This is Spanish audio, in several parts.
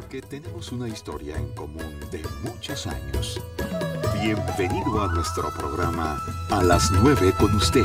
porque tenemos una historia en común de muchos años. Bienvenido a nuestro programa A las 9 con usted.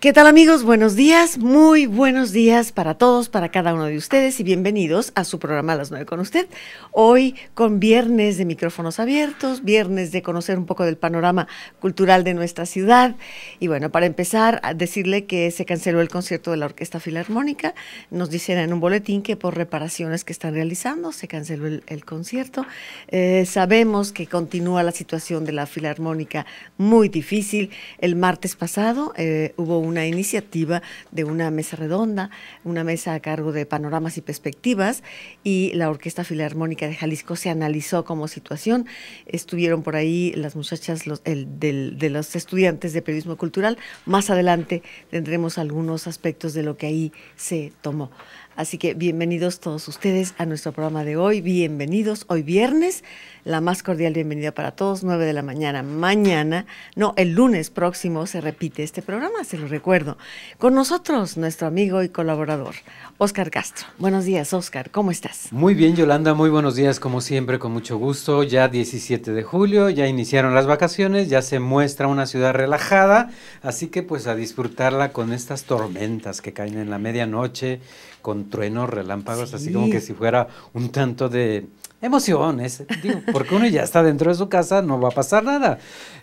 ¿Qué tal amigos? Buenos días, muy buenos días para todos, para cada uno de ustedes y bienvenidos a su programa las 9 con usted. Hoy con viernes de micrófonos abiertos, viernes de conocer un poco del panorama cultural de nuestra ciudad. Y bueno, para empezar, a decirle que se canceló el concierto de la Orquesta Filarmónica. Nos dicen en un boletín que por reparaciones que están realizando se canceló el, concierto. Eh, sabemos que continúa la situación de la Filarmónica muy difícil. El martes pasado eh, hubo una iniciativa de una mesa redonda, una mesa a cargo de panoramas y perspectivas, y la Orquesta Filarmónica de Jalisco se analizó como situación. Estuvieron por ahí las muchachas los, de los estudiantes de periodismo cultural. Más adelante tendremos algunos aspectos de lo que ahí se tomó. Así que bienvenidos todos ustedes a nuestro programa de hoy. Bienvenidos hoy viernes. La más cordial bienvenida para todos, 9 de la mañana. Mañana, no, el lunes próximo se repite este programa, se lo recuerdo. Con nosotros, nuestro amigo y colaborador, Oscar Castro. Buenos días, Oscar, ¿cómo estás? Muy bien, Yolanda, muy buenos días, como siempre, con mucho gusto. Ya 17 de julio, ya iniciaron las vacaciones, ya se muestra una ciudad relajada, así que pues a disfrutarla con estas tormentas que caen en la medianoche, con truenos, relámpagos, así como que si fuera un tanto de emociones, porque uno ya está dentro de su casa, no va a pasar nada.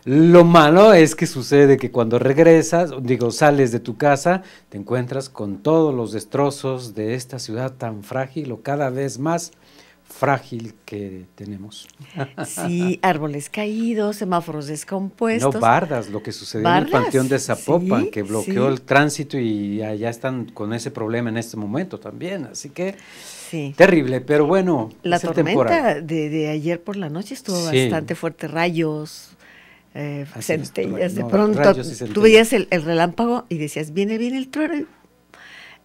Lo malo es que sucede que cuando regresas, digo, sales de tu casa, te encuentras con todos los destrozos de esta ciudad tan frágil o cada vez más frágil que tenemos. Sí, árboles caídos, semáforos descompuestos. No, bardas, lo que sucedió en el Panteón de Zapopan, que bloqueó el tránsito y allá están con ese problema en este momento también, así que terrible, pero bueno. La tormenta de, ayer por la noche estuvo bastante fuerte, rayos. Eh, centellas, de pronto tú veías el, el, relámpago y decías, viene, viene el trueno,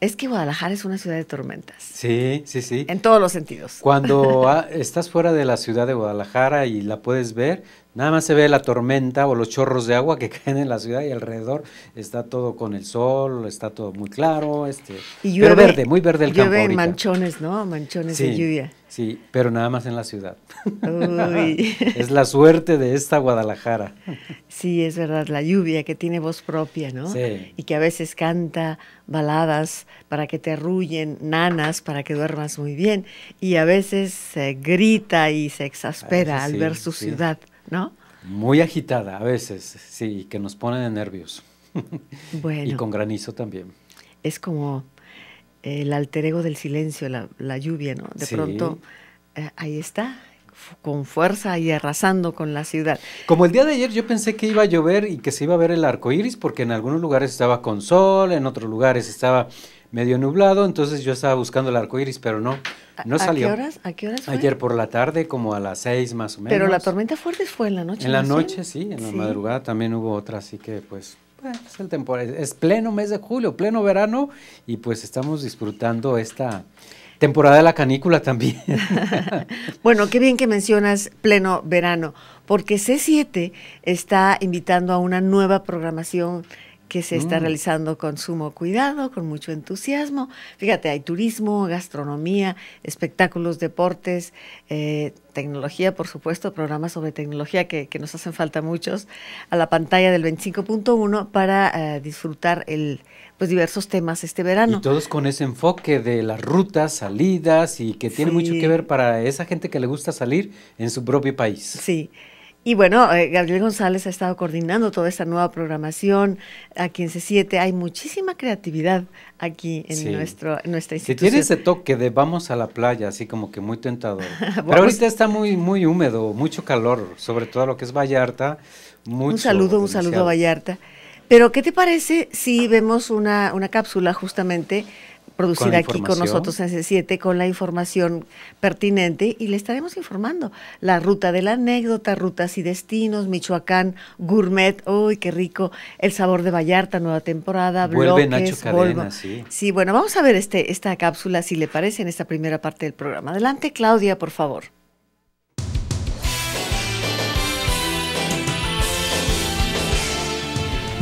es que Guadalajara es una ciudad de tormentas. Sí, sí, sí. En todos los sentidos. Cuando estás fuera de la ciudad de Guadalajara y la puedes ver, nada más se ve la tormenta o los chorros de agua que caen en la ciudad y alrededor está todo con el sol, está todo muy claro, este, pero verde, muy verde el llueve campo. manchones, ¿no? Manchones de lluvia. Sí, pero nada más en la ciudad. es la suerte de esta Guadalajara. Sí, es verdad, la lluvia que tiene voz propia, ¿no? Y que a veces canta baladas para que te arrullen, nanas para que duermas muy bien, y a veces se grita y se exaspera al ver su ciudad, ¿no? Muy agitada a veces, sí, que nos pone de nervios. Bueno. y con granizo también. Es como el alter ego del silencio, la, lluvia, ¿no? De pronto, eh, ahí está, con fuerza y arrasando con la ciudad. Como el día de ayer yo pensé que iba a llover y que se iba a ver el arco iris, porque en algunos lugares estaba con sol, en otros lugares estaba medio nublado, entonces yo estaba buscando el arco iris, pero no, no salió. ¿A qué horas? ¿A qué horas fue? Ayer por la tarde, como a las seis más o menos. Pero la tormenta fuerte fue en la noche. En la noche, sí, en la madrugada también hubo otra, así que pues es el es pleno mes de julio, pleno verano y pues estamos disfrutando esta temporada de la canícula también. bueno, qué bien que mencionas pleno verano, porque C7 está invitando a una nueva programación que se está mm. realizando con sumo cuidado, con mucho entusiasmo. Fíjate, hay turismo, gastronomía, espectáculos, deportes, eh, tecnología, por supuesto, programas sobre tecnología que, que, nos hacen falta muchos, a la pantalla del 25.1 para eh, disfrutar el pues diversos temas este verano. Y todos con ese enfoque de las rutas, salidas y que tiene mucho que ver para esa gente que le gusta salir en su propio país. Sí. Y bueno, eh, Gabriel González ha estado coordinando toda esta nueva programación. Aquí en C7 hay muchísima creatividad aquí en, nuestro, nuestra institución. tiene ese toque de vamos a la playa, así como que muy tentador. Pero ahorita está muy, muy húmedo, mucho calor, sobre todo lo que es Vallarta. un saludo, un saludo a Vallarta. Pero, ¿qué te parece si vemos una, una cápsula justamente producida aquí con nosotros en C7 con la información pertinente y le estaremos informando. La ruta de la anécdota, rutas y destinos, Michoacán, gourmet, uy, qué rico, el sabor de Vallarta, nueva temporada, Vuelve bloques, Nacho Cadena, sí. sí, bueno, vamos a ver este, esta cápsula, si le parece, en esta primera parte del programa. Adelante, Claudia, por favor.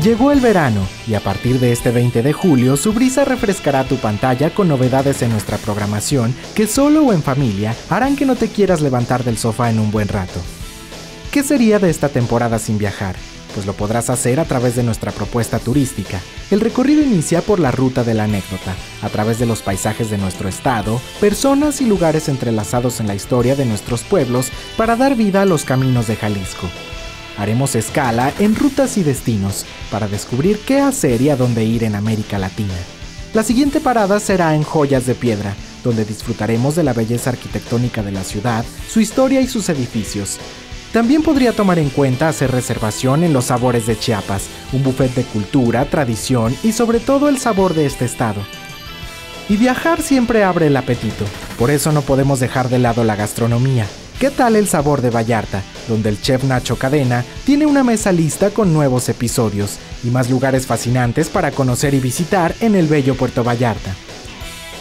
Llegó el verano y a partir de este 20 de julio su brisa refrescará tu pantalla con novedades en nuestra programación que solo o en familia harán que no te quieras levantar del sofá en un buen rato. ¿Qué sería de esta temporada sin viajar? Pues lo podrás hacer a través de nuestra propuesta turística. El recorrido inicia por la ruta de la anécdota, a través de los paisajes de nuestro estado, personas y lugares entrelazados en la historia de nuestros pueblos para dar vida a los caminos de Jalisco. Haremos escala en rutas y destinos para descubrir qué hacer y a dónde ir en América Latina. La siguiente parada será en Joyas de Piedra, donde disfrutaremos de la belleza arquitectónica de la ciudad, su historia y sus edificios. También podría tomar en cuenta hacer reservación en Los Sabores de Chiapas, un buffet de cultura, tradición y sobre todo el sabor de este estado. Y viajar siempre abre el apetito, por eso no podemos dejar de lado la gastronomía. ¿Qué tal el sabor de Vallarta? Donde el chef Nacho Cadena tiene una mesa lista con nuevos episodios y más lugares fascinantes para conocer y visitar en el bello Puerto Vallarta.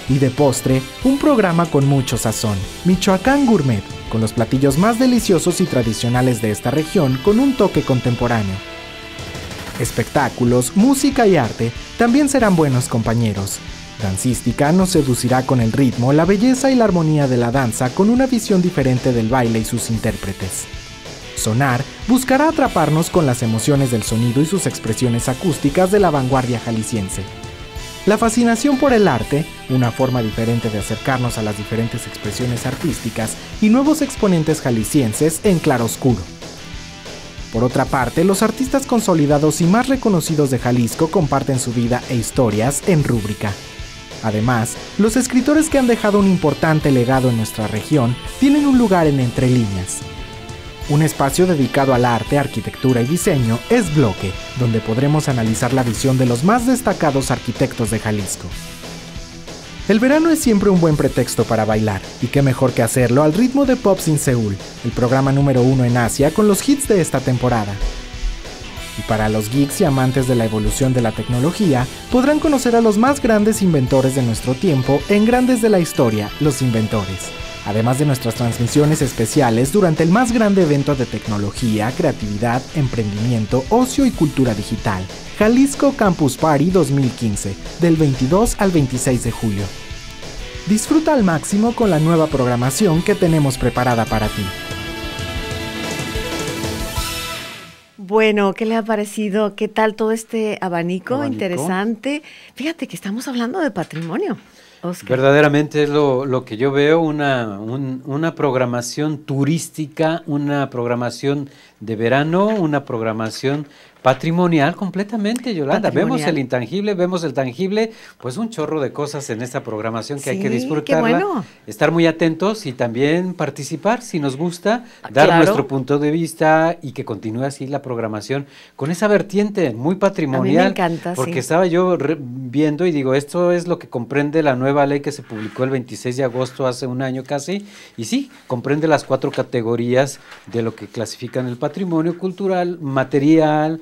Y de postre, un programa con mucho sazón, Michoacán Gourmet, con los platillos más deliciosos y tradicionales de esta región con un toque contemporáneo. Espectáculos, música y arte también serán buenos compañeros, Dancística nos seducirá con el ritmo, la belleza y la armonía de la danza con una visión diferente del baile y sus intérpretes. Sonar buscará atraparnos con las emociones del sonido y sus expresiones acústicas de la vanguardia jalisciense. La fascinación por el arte, una forma diferente de acercarnos a las diferentes expresiones artísticas y nuevos exponentes jaliscienses en claroscuro. Por otra parte, los artistas consolidados y más reconocidos de Jalisco comparten su vida e historias en rúbrica. Además, los escritores que han dejado un importante legado en nuestra región tienen un lugar en Entre Líneas. Un espacio dedicado al arte, arquitectura y diseño es Bloque, donde podremos analizar la visión de los más destacados arquitectos de Jalisco. El verano es siempre un buen pretexto para bailar, y qué mejor que hacerlo al ritmo de Pops in Seúl, el programa número uno en Asia con los hits de esta temporada. Y para los geeks y amantes de la evolución de la tecnología, podrán conocer a los más grandes inventores de nuestro tiempo en Grandes de la Historia, los inventores. Además de nuestras transmisiones especiales durante el más grande evento de tecnología, creatividad, emprendimiento, ocio y cultura digital, Jalisco Campus Party 2015, del 22 al 26 de julio. Disfruta al máximo con la nueva programación que tenemos preparada para ti. Bueno, ¿qué le ha parecido? ¿Qué tal todo este abanico, interesante? Fíjate que estamos hablando de patrimonio. Verdaderamente es lo, que yo veo, una, una programación turística, una programación de verano, una programación patrimonial completamente, Yolanda. Vemos el intangible, vemos el tangible, pues un chorro de cosas en esta programación que hay que disfrutar. estar muy atentos y también participar si nos gusta, ah, dar nuestro punto de vista y que continúe así la programación con esa vertiente muy patrimonial. me encanta, porque estaba yo viendo y digo, esto es lo que comprende la nueva ley que se publicó el 26 de agosto hace un año casi y sí, comprende las cuatro categorías de lo que clasifican el patrimonio cultural, material,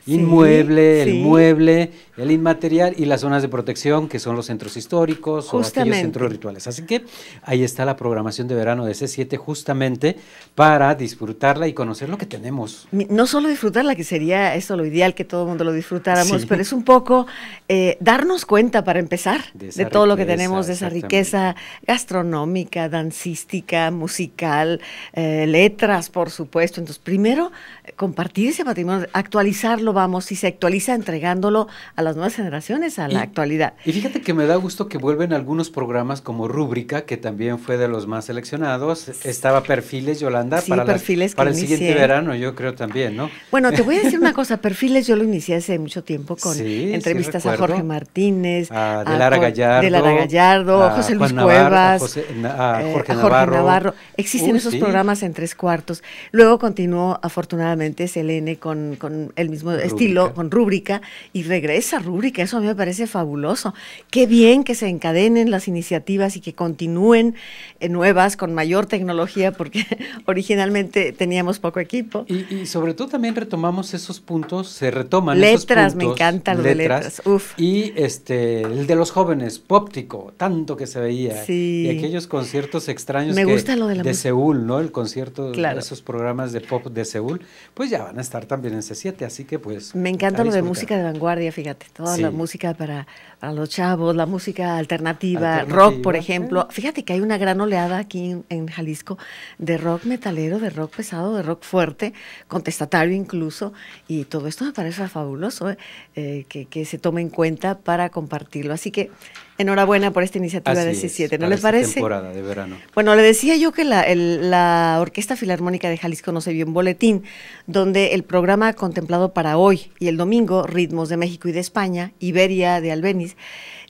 inmueble, el mueble, el inmaterial y las zonas de protección, que son los centros históricos o aquellos centros rituales. Así que ahí está la programación de verano de C7 justamente para disfrutarla y conocer lo que tenemos. No solo disfrutarla, que sería eso lo ideal que todo el mundo lo disfrutáramos, pero es un poco eh, darnos cuenta para empezar de, todo lo que tenemos, de esa riqueza gastronómica, dancística, musical, eh, letras, por supuesto. Entonces, primero, compartir ese patrimonio, actualizarlo vamos y se actualiza entregándolo a las nuevas generaciones, a la actualidad. Y fíjate que me da gusto que vuelven algunos programas como Rúbrica, que también fue de los más seleccionados. Estaba Perfiles Yolanda para, para el siguiente verano, yo creo también, ¿no? Bueno, te voy a decir una cosa, Perfiles yo lo inicié hace mucho tiempo con entrevistas a Jorge Martínez, a, de Lara Gallardo, a José Luis Cuevas, eh, a, Jorge, Navarro. Existen uh, esos programas en tres cuartos. Luego continuó afortunadamente Selene con, con el mismo estilo, con rúbrica, y regresa rúbrica. Eso a mí me parece fabuloso. Qué bien que se encadenen las iniciativas y que continúen eh, nuevas con mayor tecnología, porque originalmente teníamos poco equipo. Y, sobre todo también retomamos esos puntos, se retoman letras, me encanta lo de letras. Uf. Y este, el de los jóvenes, Póptico, tanto que se veía. Y aquellos conciertos extraños me de, Seúl, ¿no? El concierto, claro. esos programas de pop de Seúl, pues ya van a estar también en C7, así que pues pues, me encanta lo de música de vanguardia, fíjate, toda la música para, para, los chavos, la música alternativa, rock, por ejemplo. Fíjate que hay una gran oleada aquí en, Jalisco de rock metalero, de rock pesado, de rock fuerte, contestatario incluso, y todo esto me parece fabuloso eh, eh, que, que se tome en cuenta para compartirlo. Así que Enhorabuena por esta iniciativa de 17, ¿no les parece? Temporada de verano. Bueno, le decía yo que la, Orquesta Filarmónica de Jalisco se vio un boletín donde el programa contemplado para hoy y el domingo, Ritmos de México y de España, Iberia de Albeniz,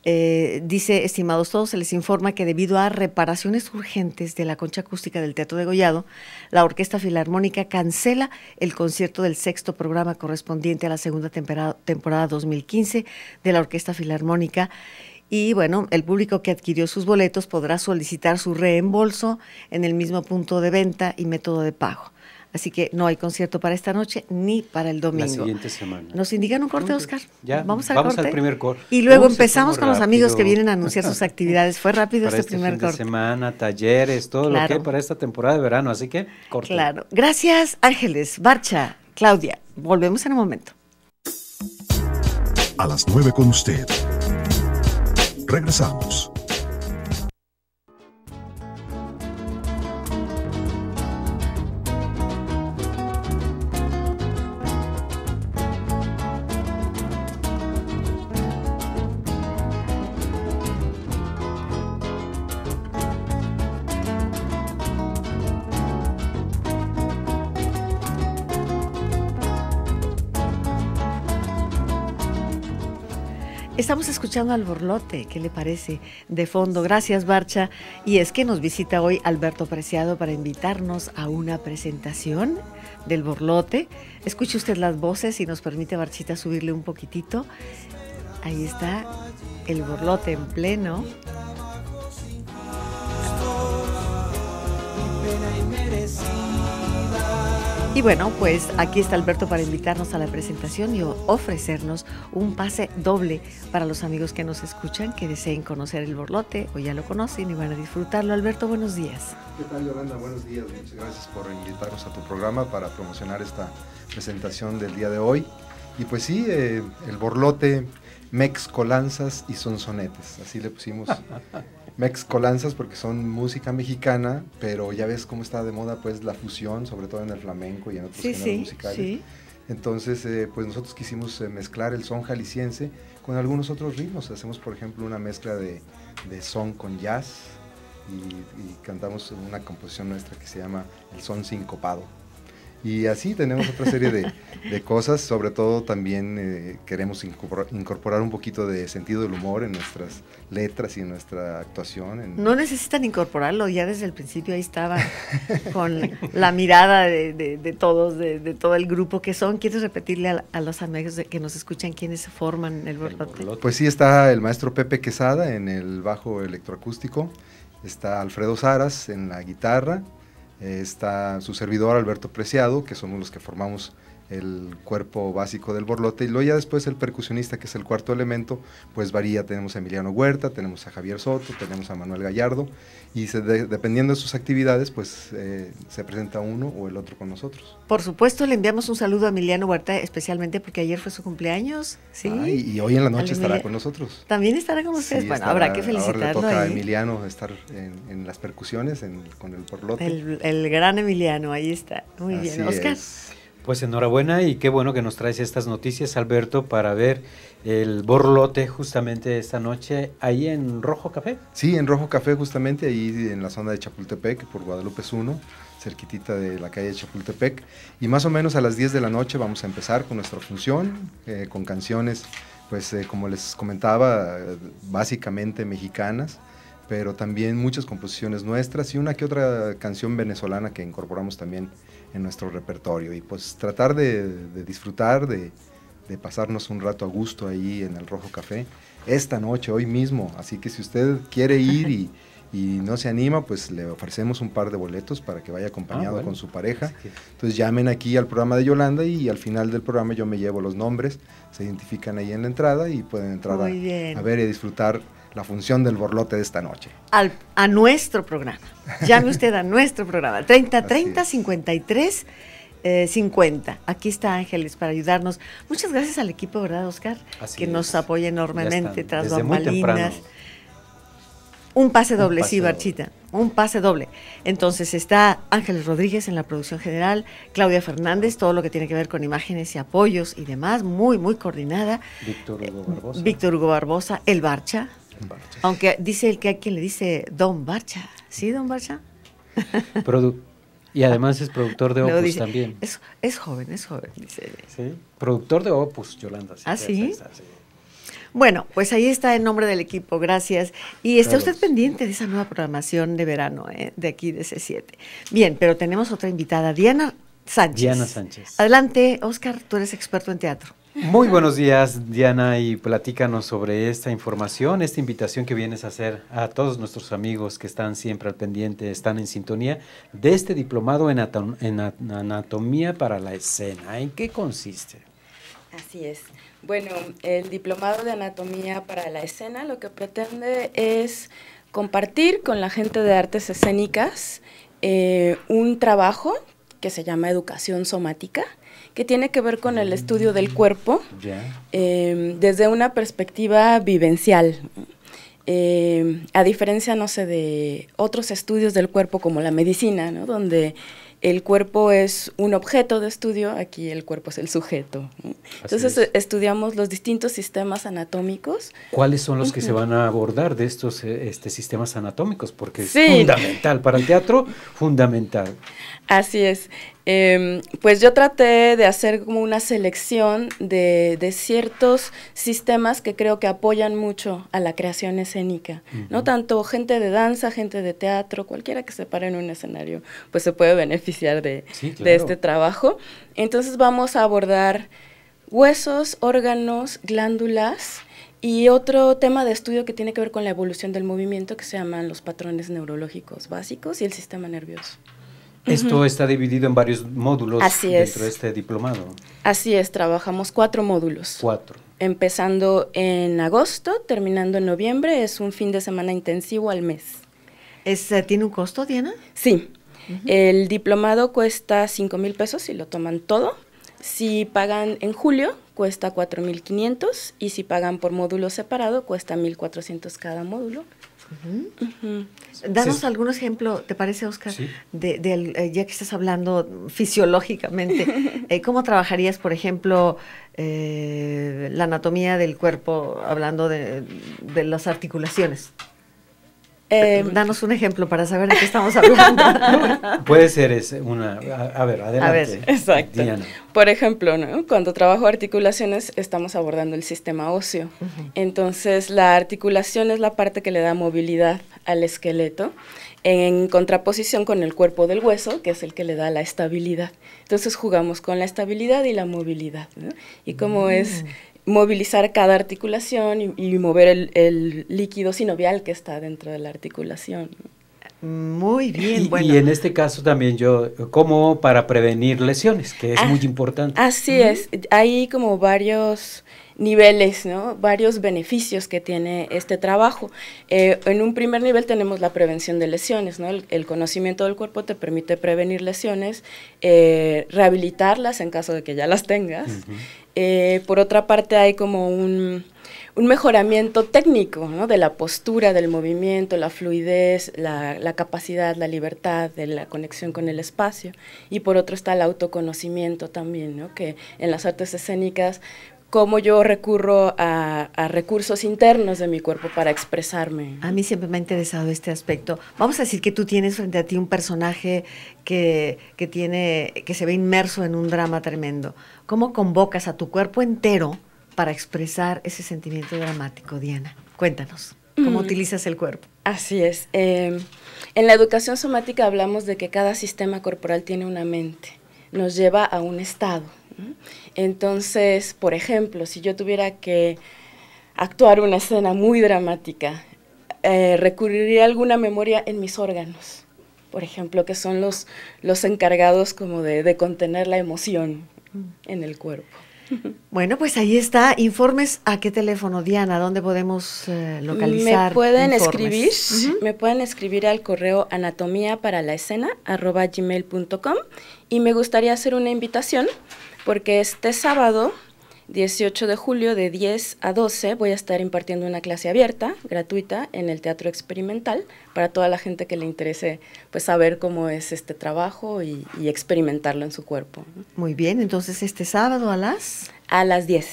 eh, dice, estimados todos, se les informa que debido a reparaciones urgentes de la concha acústica del Teatro de Gollado, la Orquesta Filarmónica cancela el concierto del sexto programa correspondiente a la segunda temporada, temporada 2015 de la Orquesta Filarmónica y bueno, el público que adquirió sus boletos podrá solicitar su reembolso en el mismo punto de venta y método de pago. Así que no hay concierto para esta noche ni para el domingo. La siguiente semana. Nos indican un corte, Oscar. Ya, vamos al, vamos al primer corte. Y luego empezamos con los amigos que vienen a anunciar sus actividades. Fue rápido este, este, primer corte. De semana, talleres, todo lo que hay para esta temporada de verano. Así que corte. Claro. Gracias, Ángeles, Barcha, Claudia. Volvemos en un momento. A las nueve con usted Regresamos. escuchando al borlote, ¿qué le parece? De fondo, gracias Barcha. Y es que nos visita hoy Alberto Preciado para invitarnos a una presentación del borlote. Escuche usted las voces y nos permite Barchita subirle un poquitito. Ahí está el borlote en pleno. Y bueno, pues aquí está Alberto para invitarnos a la presentación y ofrecernos un pase doble para los amigos que nos escuchan, que deseen conocer el borlote o ya lo conocen y van a disfrutarlo. Alberto, buenos días. ¿Qué tal, Yolanda? Buenos días. Muchas gracias por invitarnos a tu programa para promocionar esta presentación del día de hoy. Y pues sí, eh, el borlote mexcolanzas y sonsonetes. Así le pusimos mexcolanzas porque son música mexicana, pero ya ves cómo está de moda pues la fusión, sobre todo en el flamenco y en otros musicales. Entonces, eh, pues nosotros quisimos eh, mezclar el son jalisciense con algunos otros ritmos. Hacemos, por ejemplo, una mezcla de, son con jazz y cantamos una composición nuestra que se llama El son sincopado. Y así tenemos otra serie de, de cosas, sobre todo también eh, queremos incorporar un poquito de sentido del humor en nuestras letras y en nuestra actuación. No necesitan incorporarlo, ya desde el principio ahí estaba con la mirada de, de, todos, de, todo el grupo que son. ¿Quieres repetirle a, los amigos que nos escuchan quiénes forman el borlote? Pues sí, está el maestro Pepe Quesada en el bajo electroacústico, está Alfredo Saras en la guitarra, está su servidor Alberto Preciado, que somos los que formamos el cuerpo básico del borlote y luego ya después el percusionista que es el cuarto elemento pues varía tenemos a Emiliano Huerta tenemos a Javier Soto tenemos a Manuel Gallardo y dependiendo de sus actividades pues eh, se presenta uno o el otro con nosotros por supuesto le enviamos un saludo a Emiliano Huerta especialmente porque ayer fue su cumpleaños sí y, hoy en la noche estará con nosotros también estará con ustedes bueno habrá que felicitarlo ahora le toca a ¿eh? Emiliano estar en, las percusiones con el borlote el, gran Emiliano ahí está muy bien Oscar pues enhorabuena y qué bueno que nos traes estas noticias, Alberto, para ver el borlote justamente esta noche ahí en Rojo Café. Sí, en Rojo Café justamente, ahí en la zona de Chapultepec, por Guadalupe 1, cerquitita de la calle de Chapultepec. Y más o menos a las 10 de la noche vamos a empezar con nuestra función, eh, con canciones, pues eh, como les comentaba, básicamente mexicanas pero también muchas composiciones nuestras y una que otra canción venezolana que incorporamos también en nuestro repertorio y pues tratar de, disfrutar, de, pasarnos un rato a gusto ahí en el Rojo Café esta noche, hoy mismo. Así que si usted quiere ir y, no se anima, pues le ofrecemos un par de boletos para que vaya ah, acompañado con su pareja. Entonces llamen aquí al programa de Yolanda y, al final del programa yo me llevo los nombres, se identifican ahí en la entrada y pueden entrar a, ver y disfrutar la función del borlote de esta noche. Al, a nuestro programa. Llame usted a nuestro programa. 30 30 53 50. Aquí está Ángeles para ayudarnos. Muchas gracias al equipo, ¿verdad, Oscar? que nos apoya enormemente tras Desde bambalinas. Un pase doble, sí, Barchita. Un pase doble. Entonces está Ángeles Rodríguez en la producción general, Claudia Fernández, todo lo que tiene que ver con imágenes y apoyos y demás, muy, muy coordinada. Víctor Hugo eh, Barbosa. Víctor Hugo Barbosa, El Barcha, aunque dice el que hay quien le dice Don Barcha. ¿Sí, Don Barcha? y además es productor de Opus también. Es, es, joven, es joven, dice. Sí, productor de Opus, Yolanda. ¿Ah, sí? Bueno, pues ahí está el nombre del equipo, gracias. Y esté usted pendiente de esa nueva programación de verano, ¿eh? de aquí, de C7. Bien, pero tenemos otra invitada, Diana Sánchez. Diana Sánchez. Adelante, Oscar, tú eres experto en teatro. Muy buenos días, Diana, y platícanos sobre esta información, esta invitación que vienes a hacer a todos nuestros amigos que están siempre al pendiente, están en sintonía de este diplomado en, anatomía para la escena. ¿En qué consiste? Así es. Bueno, el diplomado de anatomía para la escena lo que pretende es compartir con la gente de artes escénicas eh, un trabajo que se llama educación somática que tiene que ver con el estudio del cuerpo em, desde una perspectiva vivencial. Em, a diferencia, no sé, de otros estudios del cuerpo como la medicina, ¿no? donde el cuerpo es un objeto de estudio, aquí el cuerpo es el sujeto. Entonces estudiamos los distintos sistemas anatómicos. ¿Cuáles son los que se van a abordar de estos eh, este, sistemas anatómicos? Porque es fundamental para el teatro, fundamental. Así es. Em, pues yo traté de hacer como una selección de, ciertos sistemas que creo que apoyan mucho a la creación escénica, ¿no? Tanto gente de danza, gente de teatro, cualquiera que se pare en un escenario, pues se puede beneficiar de este trabajo. Entonces vamos a abordar huesos, órganos, glándulas, y otro tema de estudio que tiene que ver con la evolución del movimiento que se llaman los patrones neurológicos básicos y el sistema nervioso. Esto está dividido en varios módulos dentro de este diplomado. Así es, trabajamos cuatro módulos. Cuatro. Empezando en agosto, terminando en noviembre, es un fin de semana intensivo al mes. ¿Es, eh, ¿Tiene un costo, Diana? Sí. El diplomado cuesta 5 mil pesos si lo toman todo. Si pagan en julio, cuesta 4 mil 500 y si pagan por módulo separado, cuesta 1400 mil 400 cada módulo. Ajá. Danos algún ejemplo, ¿te parece, Oscar? Eh, ya que estás hablando fisiológicamente, eh, ¿cómo trabajarías, por ejemplo, eh, la anatomía del cuerpo hablando de las articulaciones? Em, eh, danos un ejemplo para saber de qué estamos hablando. Puede ser es una. A, ver, adelante. A exacto. Por ejemplo, cuando trabajo articulaciones, estamos abordando el sistema óseo. Entonces, la articulación es la parte que le da movilidad al esqueleto en contraposición con el cuerpo del hueso, que es el que le da la estabilidad. Entonces jugamos con la estabilidad y la movilidad. Y cómo es mm movilizar cada articulación y, mover el, líquido sinovial que está dentro de la articulación. Muy bien, y, en este caso también yo, como para prevenir lesiones, que es ah, muy importante. Así es, hay como varios niveles, ¿no? varios beneficios que tiene este trabajo. Eh, en un primer nivel tenemos la prevención de lesiones, ¿no? el, conocimiento del cuerpo te permite prevenir lesiones, eh, rehabilitarlas en caso de que ya las tengas. Eh, por otra parte hay como un, un mejoramiento técnico ¿no? de la postura, del movimiento, la fluidez, la, la, capacidad, la libertad, de la conexión con el espacio. Y por otro está el autoconocimiento también, ¿no? que en las artes escénicas cómo yo recurro a, recursos internos de mi cuerpo para expresarme. A mí siempre me ha interesado este aspecto. Vamos a decir que tú tienes frente a ti un personaje que, que tiene, que se ve inmerso en un drama tremendo. ¿Cómo convocas a tu cuerpo entero para expresar ese sentimiento dramático, Diana? Cuéntanos, ¿cómo mm. utilizas el cuerpo? Así es. Em, en la educación somática hablamos de que cada sistema corporal tiene una mente, nos lleva a un estado entonces, por ejemplo, si yo tuviera que actuar una escena muy dramática, eh, recurriría a alguna memoria en mis órganos, por ejemplo, que son los, los encargados como de, contener la emoción en el cuerpo. Bueno, pues ahí está. Informes a qué teléfono, Diana, dónde podemos eh, localizar. Me pueden escribir, me pueden escribir al correo anatomía para la escena arroba gmail.com y me gustaría hacer una invitación porque este sábado 18 de julio de 10 a 12 voy a estar impartiendo una clase abierta, gratuita, en el Teatro Experimental para toda la gente que le interese pues saber cómo es este trabajo y, experimentarlo en su cuerpo. Muy bien, entonces este sábado a las... A las 10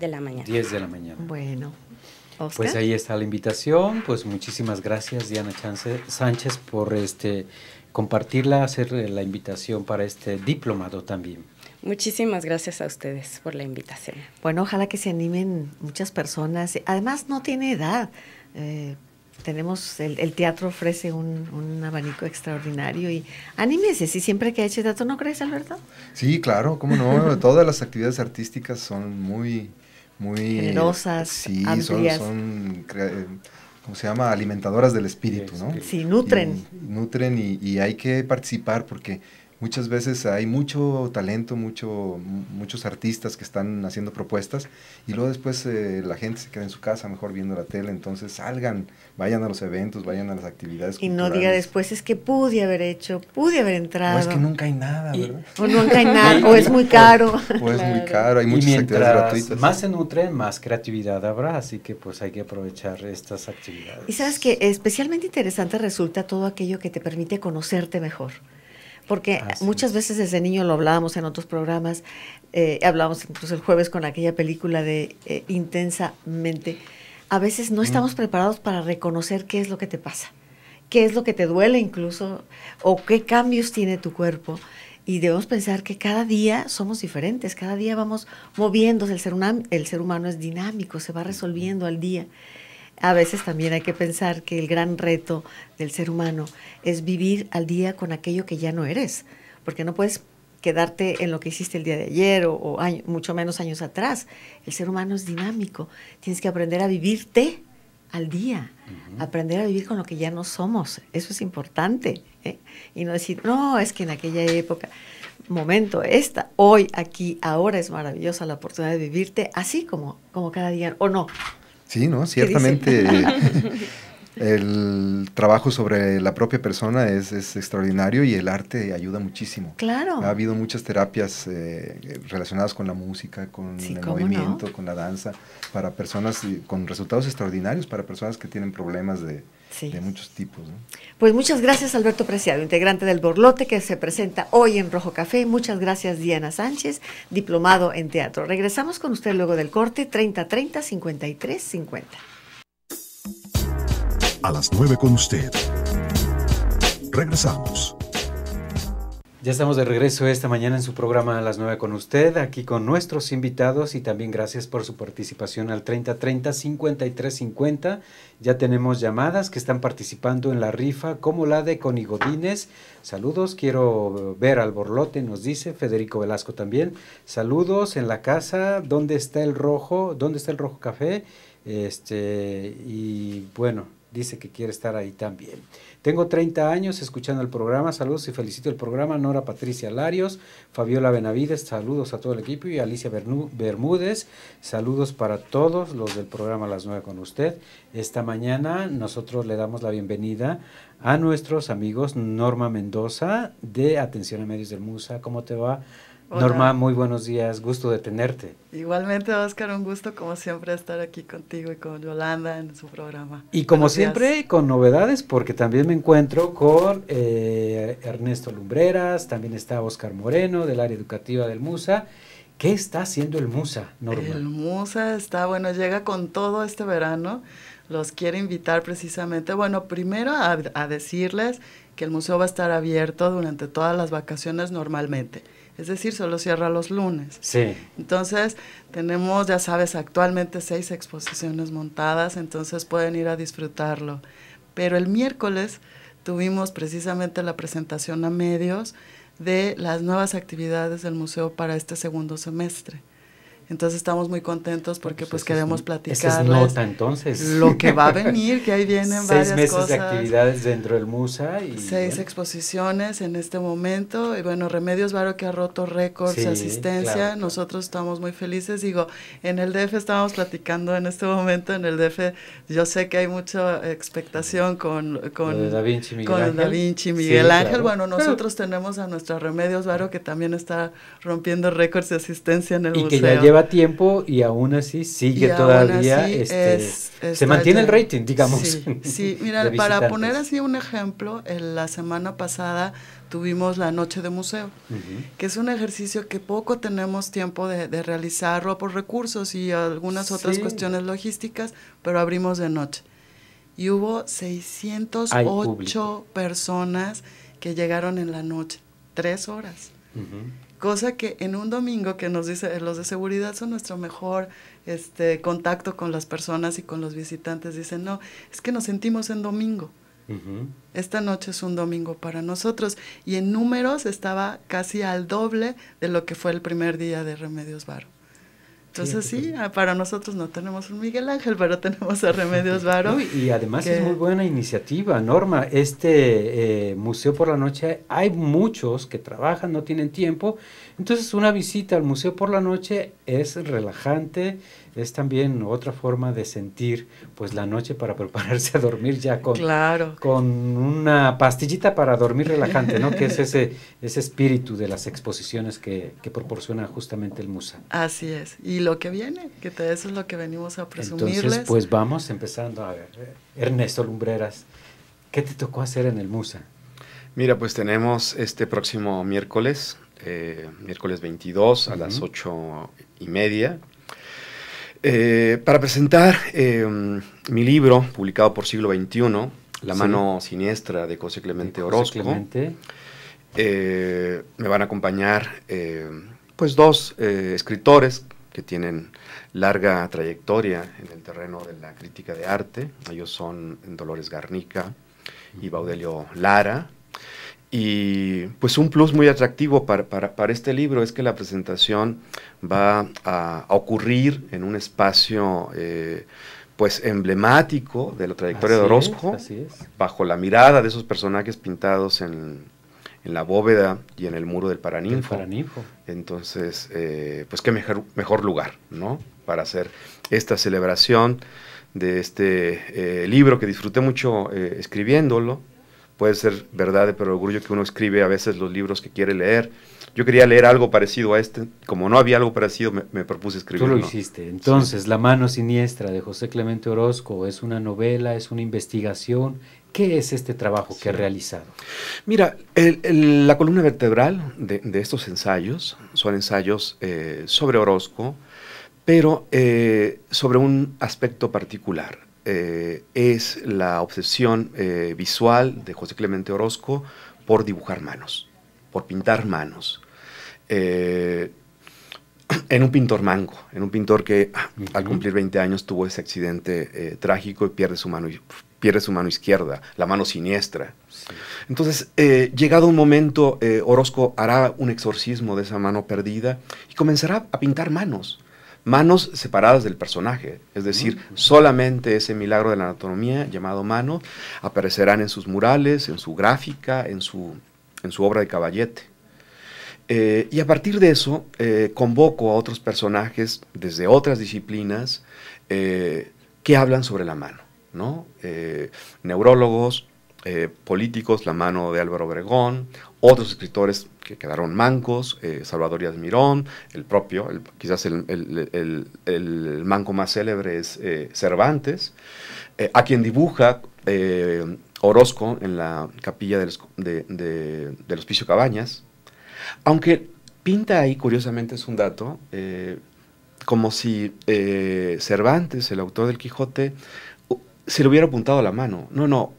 de la mañana. 10 de la mañana. Bueno. Pues ahí está la invitación, pues muchísimas gracias Diana Chance, Sánchez por este compartirla, hacer la invitación para este diplomado también. Muchísimas gracias a ustedes por la invitación. Bueno, ojalá que se animen muchas personas. Además, no tiene edad. Eh, tenemos el, el, teatro ofrece un, abanico extraordinario y anímese, si siempre que ha hecho teatro, ¿no crees, Alberto? Sí, claro, cómo no, todas las actividades artísticas son muy, muy... Generosas, Sí, amplias. son, eh, se llama? Alimentadoras del espíritu, ¿no? Sí, nutren. nutren y hay que participar porque Muchas veces hay mucho talento, mucho, muchos artistas que están haciendo propuestas y luego después eh, la gente se queda en su casa mejor viendo la tele, entonces salgan, vayan a los eventos, vayan a las actividades. Y no diga después es que pude haber hecho, pude haber entrado. O es que nunca hay nada, ¿verdad? o nunca hay nada, o es muy caro. O, es muy caro, hay muchas y mientras gratuitas. Más se nutre, más creatividad habrá, así que pues hay que aprovechar estas actividades. Y sabes que especialmente interesante resulta todo aquello que te permite conocerte mejor porque muchas veces desde niño lo hablábamos en otros programas, eh, hablábamos incluso el jueves con aquella película de Intensa eh, Intensamente, a veces no mm. estamos preparados para reconocer qué es lo que te pasa, qué es lo que te duele incluso, o qué cambios tiene tu cuerpo. Y debemos pensar que cada día somos diferentes, cada día vamos moviéndose, el ser, el ser humano es dinámico, se va resolviendo al día a veces también hay que pensar que el gran reto del ser humano es vivir al día con aquello que ya no eres, porque no puedes quedarte en lo que hiciste el día de ayer o, mucho menos años atrás. El ser humano es dinámico, tienes que aprender a vivirte al día, aprender a vivir con lo que ya no somos, eso es importante, ¿eh? y no decir, no, es que en aquella época, momento, esta, hoy, aquí, ahora es maravillosa la oportunidad de vivirte así como, como cada día, o no, Sí, ¿no? Ciertamente el trabajo sobre la propia persona es, es, extraordinario y el arte ayuda muchísimo. Claro. Ha habido muchas terapias eh, relacionadas con la música, con el movimiento, con la danza, para personas con resultados extraordinarios, para personas que tienen problemas de, de muchos tipos. Pues muchas gracias Alberto Preciado, integrante del Borlote que se presenta hoy en Rojo Café. Muchas gracias Diana Sánchez, diplomado en teatro. Regresamos con usted luego del corte 30 30 53 50. A las 9 con usted. Regresamos. Ya estamos de regreso esta mañana en su programa a las 9 con usted, aquí con nuestros invitados y también gracias por su participación al 3030-5350. Ya tenemos llamadas que están participando en la rifa, como la de Conigodines. Saludos, quiero ver al borlote, nos dice Federico Velasco también. Saludos en la casa, ¿dónde está el rojo? ¿Dónde está el rojo café? Este, y bueno, dice que quiere estar ahí también. Tengo 30 años escuchando el programa. Saludos y felicito el programa. Nora Patricia Larios, Fabiola Benavides, saludos a todo el equipo y Alicia Bermúdez. Saludos para todos los del programa Las 9 con usted. Esta mañana nosotros le damos la bienvenida a nuestros amigos Norma Mendoza de Atención a Medios del Musa. ¿Cómo te va? Norma, muy buenos días, gusto de tenerte. Igualmente, Oscar, un gusto como siempre estar aquí contigo y con Yolanda en su programa. Y como siempre, con novedades, porque también me encuentro con eh, Ernesto Lumbreras, también está Oscar Moreno del área educativa del Musa. ¿Qué está haciendo el Musa, Norma? El Musa está, bueno, llega con todo este verano los quiero invitar precisamente, bueno, primero a, decirles que el museo va a estar abierto durante todas las vacaciones normalmente. Es decir, solo cierra los lunes. Sí. Entonces, tenemos, ya sabes, actualmente seis exposiciones montadas, entonces pueden ir a disfrutarlo. Pero el miércoles tuvimos precisamente la presentación a medios de las nuevas actividades del museo para este segundo semestre. Entonces estamos muy contentos porque pues, pues queremos platicar. Lo que va a venir, que ahí vienen varias Seis meses de actividades dentro del MUSA. Y, Seis exposiciones en este momento. Y bueno, Remedios Varo que ha roto récords de asistencia. Nosotros estamos muy felices. Digo, en el DF estábamos platicando en este momento, en el DF yo sé que hay mucha expectación con, con Da Vinci Miguel con Miguel Ángel. Bueno, nosotros tenemos a nuestra Remedios Varo que también está rompiendo récords de asistencia en el y Que lleva tiempo y aún así sigue todavía, este, se mantiene el rating, digamos. Sí, mira, para poner así un ejemplo, la semana pasada tuvimos la noche de museo, que es un ejercicio que poco tenemos tiempo de, realizarlo por recursos y algunas otras cuestiones logísticas, pero abrimos de noche. Y hubo 608 personas que llegaron en la noche, tres horas. Cosa que en un domingo que nos dice, eh, los de seguridad son nuestro mejor este, contacto con las personas y con los visitantes, dicen, no, es que nos sentimos en domingo. Esta noche es un domingo para nosotros y en números estaba casi al doble de lo que fue el primer día de Remedios Varo. Entonces sí, ah, para nosotros no tenemos un Miguel Ángel, pero tenemos a Remedios Varo. y además es muy buena iniciativa, Norma. Este eh, Museo por la Noche, hay muchos que trabajan, no tienen tiempo. Entonces una visita al Museo por la Noche es relajante, es también otra forma de sentir pues la noche para prepararse a dormir ya con, con una pastillita para dormir relajante, ¿no? que es ese, ese espíritu de las exposiciones que, proporciona justamente el MUSA. Así es, y lo que viene, que eso es lo que venimos a presumirles. Entonces, pues vamos empezando a ver. Ernesto Lumbreras, ¿qué te tocó hacer en el MUSA? Mira, pues tenemos este próximo miércoles, eh, miércoles 22 a las 8 y media, eh, para presentar eh, mi libro, publicado por siglo XXI, La mano siniestra de José Clemente Orozco, eh, me van a acompañar pues dos escritores que tienen larga trayectoria en el terreno de la crítica de arte. Ellos son Dolores Garnica y Baudelio Lara. Y pues un plus muy atractivo para, este libro es que la presentación va a, ocurrir en un espacio eh, pues emblemático de la trayectoria de Orozco, bajo la mirada de esos personajes pintados en, en, la bóveda y en el muro del Paraninfo. Paraninfo. Entonces, eh, pues qué mejor, mejor lugar, ¿no? Para hacer esta celebración de este eh, libro que disfruté mucho escribiéndolo puede ser verdad, pero orgullo que uno escribe a veces los libros que quiere leer. Yo quería leer algo parecido a este, como no había algo parecido, me, propuse escribirlo. Tú lo hiciste. Entonces, La mano siniestra de José Clemente Orozco es una novela, es una investigación. ¿Qué es este trabajo que ha realizado? Mira, la columna vertebral de, estos ensayos son ensayos eh, sobre Orozco, pero eh, sobre un aspecto particular. Eh, es la obsesión eh, visual de José Clemente Orozco por dibujar manos, por pintar manos. Eh, en un pintor mango, en un pintor que ah, al cumplir 20 años tuvo ese accidente trágico y pierde su mano pierde su mano izquierda, la mano siniestra. Entonces, llegado un momento, Orozco hará un exorcismo de esa mano perdida y comenzará a pintar manos manos separadas del personaje, es decir, mm. solamente ese milagro de la anatomía llamado mano aparecerán en sus murales, en su gráfica, en su, en su obra de caballete. Eh, y a partir de eso, eh, convoco a otros personajes desde otras disciplinas eh, que hablan sobre la mano, ¿no? neurólogos, políticos, la mano de Álvaro Obregón, otros escritores que quedaron mancos, eh, Salvador Díaz Mirón, el propio, quizás el, manco más célebre es eh, Cervantes, eh, a quien dibuja Orozco en la capilla de, del Hospicio Cabañas, aunque pinta ahí, curiosamente es un dato, como si Cervantes, el autor del Quijote, se le hubiera apuntado la mano. No, no,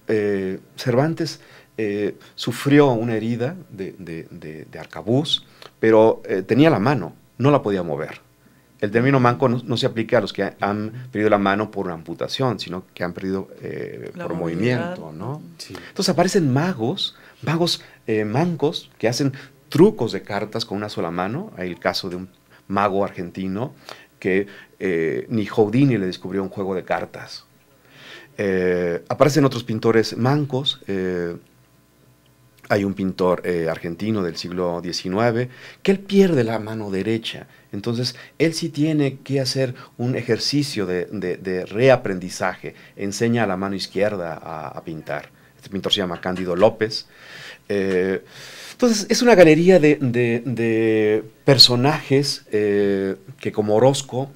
Cervantes eh, sufrió una herida de, de, arcabuz, pero eh, tenía la mano, no la podía mover. El término manco no, se aplica a los que han perdido la mano por amputación, sino que han perdido eh, por movimiento, ¿no? Entonces aparecen magos, magos mancos que hacen trucos de cartas con una sola mano. Hay el caso de un mago argentino que ni Houdini le descubrió un juego de cartas. aparecen otros pintores mancos, hay un pintor eh, argentino del siglo XIX que él pierde la mano derecha. Entonces, él sí tiene que hacer un ejercicio de, reaprendizaje. Enseña a la mano izquierda a, pintar. Este pintor se llama Cándido López. Eh, entonces, es una galería de, personajes eh, que como Orozco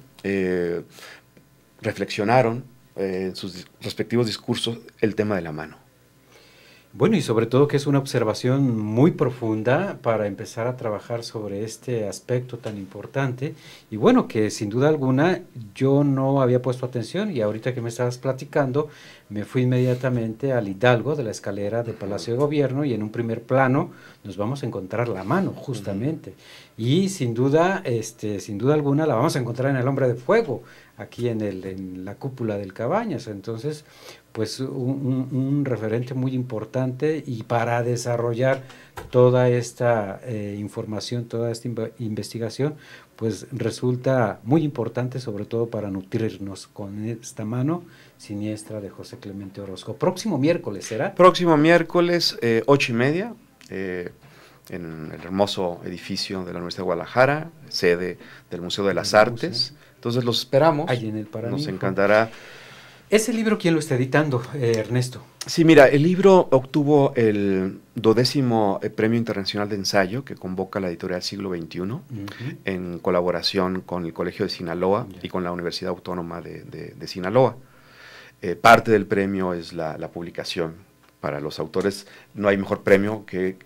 reflexionaron en sus respectivos discursos el tema de la mano. Bueno, y sobre todo que es una observación muy profunda para empezar a trabajar sobre este aspecto tan importante. Y bueno, que sin duda alguna yo no había puesto atención y ahorita que me estabas platicando, me fui inmediatamente al Hidalgo de la escalera de Palacio de Gobierno y en un primer plano nos vamos a encontrar la mano, justamente. Y sin duda, este, sin duda alguna la vamos a encontrar en el Hombre de Fuego, aquí en, el, en la cúpula del Cabañas. Entonces, pues un, referente muy importante y para desarrollar toda esta eh, información, toda esta investigación, pues resulta muy importante sobre todo para nutrirnos con esta mano siniestra de José Clemente Orozco. Próximo miércoles será. Próximo miércoles, eh, ocho y media, eh, en el hermoso edificio de la Universidad de Guadalajara, sede del Museo de las Artes. Entonces los esperamos. Allí en el Nos encantará ¿Ese libro quién lo está editando, eh, Ernesto? Sí, mira, el libro obtuvo el dodécimo eh, Premio Internacional de Ensayo que convoca la editorial Siglo XXI en colaboración con el Colegio de Sinaloa y con la Universidad Autónoma de, Sinaloa. Eh, parte del premio es la, publicación. Para los autores no hay mejor premio que,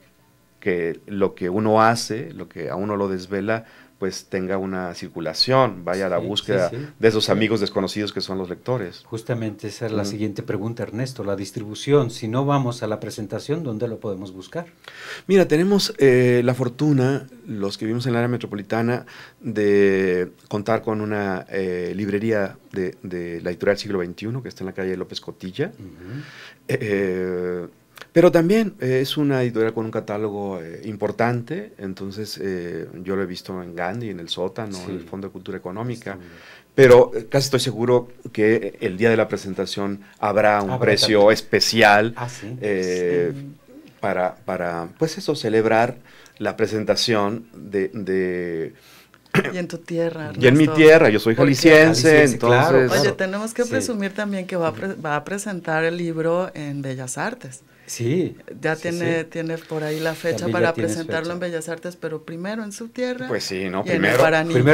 que lo que uno hace, lo que a uno lo desvela, pues tenga una circulación, vaya a la búsqueda de esos amigos desconocidos que son los lectores. Justamente esa es la siguiente pregunta, Ernesto, la distribución. Si no vamos a la presentación, ¿dónde lo podemos buscar? Mira, tenemos eh, la fortuna, los que vivimos en el área metropolitana, de contar con una eh, librería de, de, la editorial Siglo XXI, que está en la calle López Cotilla. Pero también eh, es una editorial con un catálogo eh, importante, entonces eh, yo lo he visto en Gandhi, en el sótano, en el Fondo de Cultura Económica, pero casi estoy seguro que el día de la presentación habrá un precio especial ah, Para, pues eso, celebrar la presentación de, de y en tu tierra. Y en mi tierra, yo soy jalisciense, entonces. Oye, tenemos que presumir también que va a presentar el libro en Bellas Artes. Sí. Ya tiene, tiene por ahí la fecha para presentarlo en Bellas Artes, pero primero en su tierra. Pues sí, ¿no? Primero.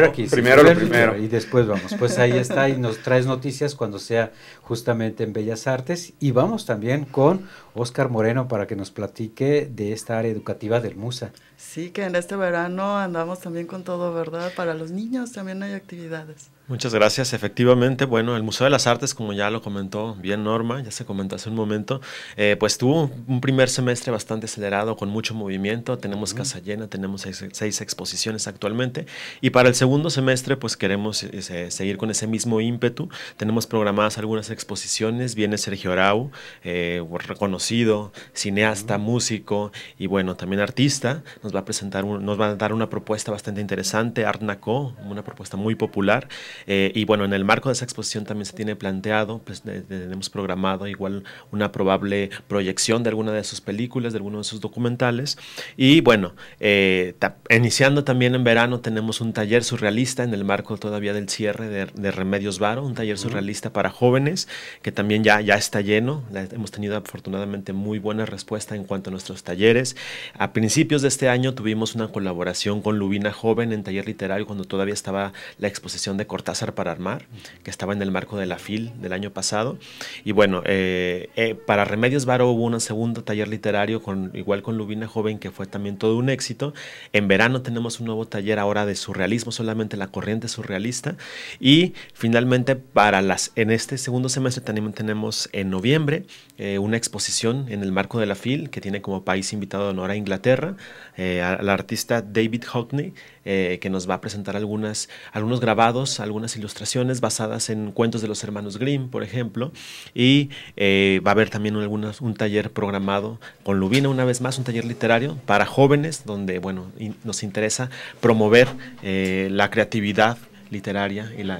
aquí. Primero lo primero. Y después vamos. Pues ahí está y nos traes noticias cuando sea justamente en Bellas Artes. Y vamos también con Óscar Moreno para que nos platique de esta área educativa del MUSA. Sí, que en este verano andamos también con todo, ¿verdad? Para los niños también hay actividades. Muchas gracias. Efectivamente, bueno, el Museo de las Artes, como ya lo comentó bien Norma, ya se comentó hace un momento, eh, pues tuvo un primer semestre bastante acelerado, con mucho movimiento. Tenemos casa llena, tenemos seis, exposiciones actualmente. Y para el segundo semestre, pues queremos eh, seguir con ese mismo ímpetu. Tenemos programadas algunas exposiciones. Viene Sergio Arau, eh, reconocido, cineasta, músico y bueno, también artista. Nos va a presentar, nos va a dar una propuesta bastante interesante, Art Naco, una propuesta muy popular. Eh, y bueno, en el marco de esa exposición también se tiene planteado, pues tenemos programado igual una probable proyección de alguna de sus películas, de alguno de sus documentales. Y bueno, eh, iniciando también en verano tenemos un taller surrealista en el marco todavía del cierre de, Remedios Varo, un taller surrealista para jóvenes que también ya, ya está lleno. hemos tenido afortunadamente muy buena respuesta en cuanto a nuestros talleres. A principios de este año, año tuvimos una colaboración con Lubina Joven en Taller Literario cuando todavía estaba la exposición de Cortázar para armar, que estaba en el marco de la FIL del año pasado. Y bueno, eh, eh, para Remedios Varo hubo un segundo taller literario con, igual con Lubina Joven que fue también todo un éxito. En verano tenemos un nuevo taller ahora de surrealismo, solamente la corriente surrealista. Y finalmente para las, en este segundo semestre también tenemos en noviembre eh, una exposición en el marco de la FIL que tiene como país invitado de honor a Inglaterra. Eh, al artista David Hockney, eh, que nos va a presentar algunas, algunos grabados, algunas ilustraciones basadas en cuentos de los hermanos Grimm, por ejemplo. Y eh, va a haber también un taller programado con Lubina, una vez más, un taller literario para jóvenes, donde bueno, nos interesa promover la creatividad literaria y la,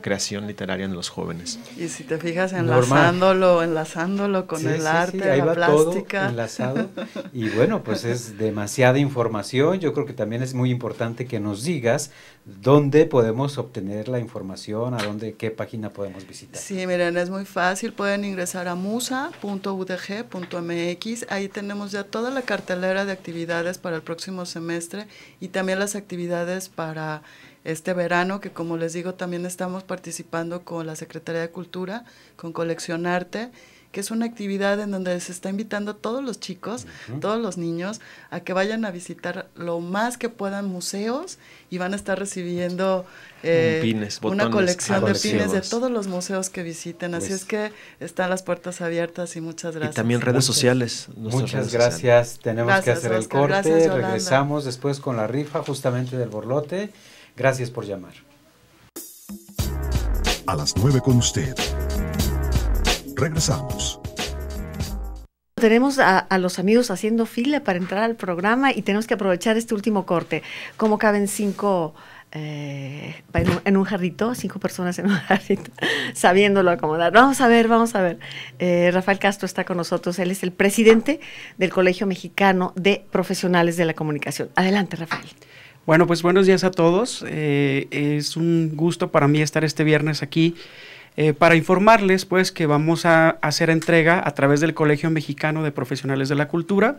creación literaria en los jóvenes. Y si te fijas, enlazándolo, enlazándolo con el arte, la plástica. enlazado. Y bueno, pues es demasiada información. Yo creo que también es muy importante que nos digas dónde podemos obtener la información, a dónde, qué página podemos visitar. Sí, miren, es muy fácil. Pueden ingresar a musa.udg.mx. Ahí tenemos ya toda la cartelera de actividades para el próximo semestre y también las actividades para este verano, que como les digo, también estamos participando con la Secretaría de Cultura, con Colección Arte que es una actividad en donde se está invitando a todos los chicos, todos los niños, a que vayan a visitar lo más que puedan museos y van a estar recibiendo eh, una colección de pines de todos los museos que visiten. Así pues es que están las puertas abiertas y muchas gracias. Y también redes sociales. Muchas gracias. Tenemos que hacer el corte. Regresamos después con la rifa justamente del borlote. Gracias por llamar. A las nueve con usted. Regresamos tenemos a, los amigos haciendo fila para entrar al programa y tenemos que aprovechar este último corte. ¿Cómo caben cinco eh, en, un, jarrito? Cinco personas en un jarrito, sabiéndolo acomodar. Vamos a ver, vamos a ver. Eh, Rafael Castro está con nosotros. Él es el presidente del Colegio Mexicano de Profesionales de la Comunicación. Adelante, Rafael. Bueno, pues buenos días a todos. Eh, es un gusto para mí estar este viernes aquí eh, para informarles pues que vamos a hacer entrega a través del Colegio Mexicano de Profesionales de la Cultura